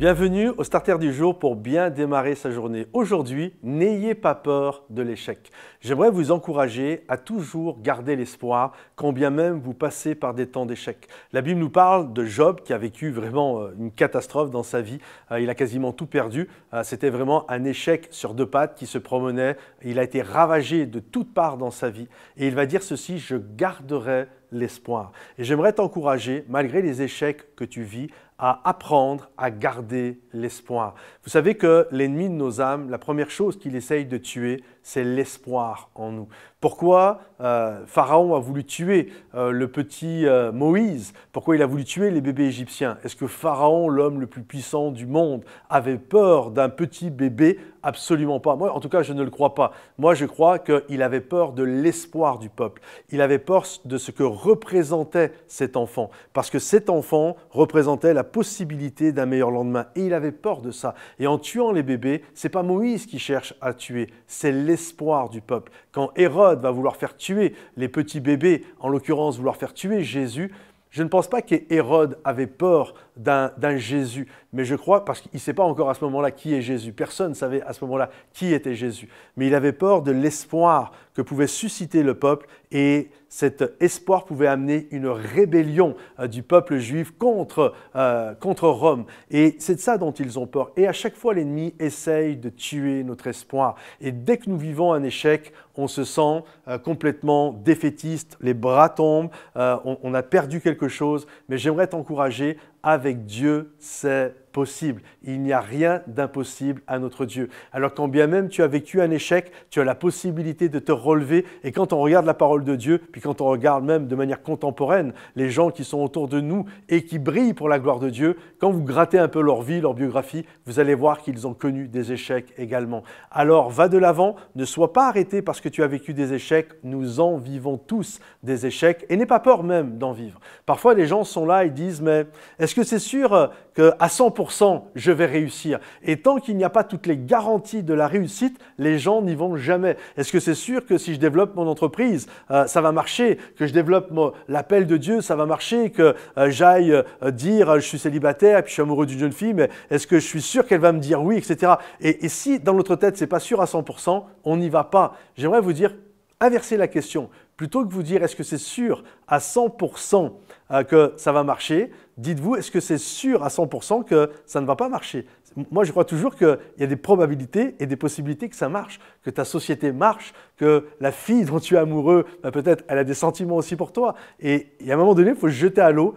Bienvenue au Starter du jour pour bien démarrer sa journée. Aujourd'hui, n'ayez pas peur de l'échec. J'aimerais vous encourager à toujours garder l'espoir, quand bien même vous passez par des temps d'échec. La Bible nous parle de Job qui a vécu vraiment euh, une catastrophe dans sa vie. Euh, il a quasiment tout perdu. Euh, c'était vraiment un échec sur deux pattes qui se promenait. Il a été ravagé de toutes parts dans sa vie. Et il va dire ceci, je garderai l'espoir. Et j'aimerais t'encourager, malgré les échecs que tu vis, à apprendre à garder l'espoir. Vous savez que l'ennemi de nos âmes, la première chose qu'il essaye de tuer, c'est l'espoir en nous. Pourquoi euh, Pharaon a voulu tuer euh, le petit euh, Moïse Pourquoi il a voulu tuer les bébés égyptiens Est-ce que Pharaon, l'homme le plus puissant du monde, avait peur d'un petit bébé Absolument pas. Moi, en tout cas, je ne le crois pas. Moi, je crois qu'il avait peur de l'espoir du peuple. Il avait peur de ce que représentait cet enfant. Parce que cet enfant représentait la possibilité d'un meilleur lendemain. Et il avait peur de ça. Et en tuant les bébés, c'est pas Moïse qui cherche à tuer, c'est l'espoir du peuple. Quand Hérode va vouloir faire tuer les petits bébés, en l'occurrence vouloir faire tuer Jésus, je ne pense pas qu'Hérode avait peur d'un Jésus, mais je crois, parce qu'il ne sait pas encore à ce moment-là qui est Jésus, personne ne savait à ce moment-là qui était Jésus, mais il avait peur de l'espoir que pouvait susciter le peuple, et cet espoir pouvait amener une rébellion euh, du peuple juif contre, euh, Rome. Et c'est de ça dont ils ont peur. Et à chaque fois, l'ennemi essaye de tuer notre espoir. Et dès que nous vivons un échec, on se sent euh, complètement défaitiste, les bras tombent, on a perdu quelque chose, mais j'aimerais t'encourager avec Dieu, c'est possible. Il n'y a rien d'impossible à notre Dieu. Alors quand bien même tu as vécu un échec, tu as la possibilité de te relever. Et quand on regarde la parole de Dieu, puis quand on regarde même de manière contemporaine les gens qui sont autour de nous et qui brillent pour la gloire de Dieu, quand vous grattez un peu leur vie, leur biographie, vous allez voir qu'ils ont connu des échecs également. Alors va de l'avant, ne sois pas arrêté parce que tu as vécu des échecs. Nous en vivons tous des échecs et n'aie pas peur même d'en vivre. Parfois les gens sont là et disent mais est-ce que c'est sûr à 100% je vais réussir. Et tant qu'il n'y a pas toutes les garanties de la réussite, les gens n'y vont jamais. Est-ce que c'est sûr que si je développe mon entreprise, euh, ça va marcher, que je développe l'appel de Dieu, ça va marcher, que euh, j'aille euh, dire je suis célibataire et puis je suis amoureux d'une jeune fille, mais est-ce que je suis sûr qu'elle va me dire oui, etc. Et, si dans notre tête c'est pas sûr à 100%, on n'y va pas. J'aimerais vous dire inverser la question. Plutôt que vous dire est-ce que c'est sûr à 100% euh, que ça va marcher, dites-vous est-ce que c'est sûr à 100% que ça ne va pas marcher Moi, je crois toujours qu'il y a des probabilités et des possibilités que ça marche, que ta société marche, que la fille dont tu es amoureux, bah, peut-être, elle a des sentiments aussi pour toi. Et, à un moment donné, il faut se jeter à l'eau,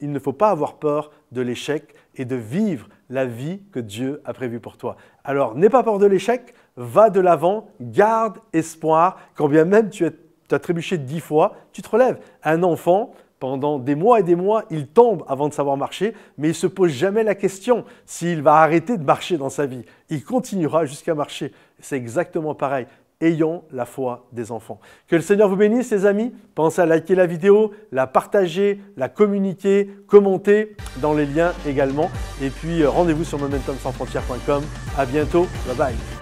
il ne faut pas avoir peur de l'échec et de vivre la vie que Dieu a prévue pour toi. Alors, n'aie pas peur de l'échec, va de l'avant, garde espoir, quand bien même tu es tu as trébuché dix fois, tu te relèves. Un enfant, pendant des mois et des mois, il tombe avant de savoir marcher, mais il ne se pose jamais la question s'il va arrêter de marcher dans sa vie. Il continuera jusqu'à marcher. C'est exactement pareil. Ayons la foi des enfants. Que le Seigneur vous bénisse, les amis. Pensez à liker la vidéo, la partager, la communiquer, commenter dans les liens également. Et puis euh, rendez-vous sur momentumsansfrontières.com. À bientôt. Bye bye.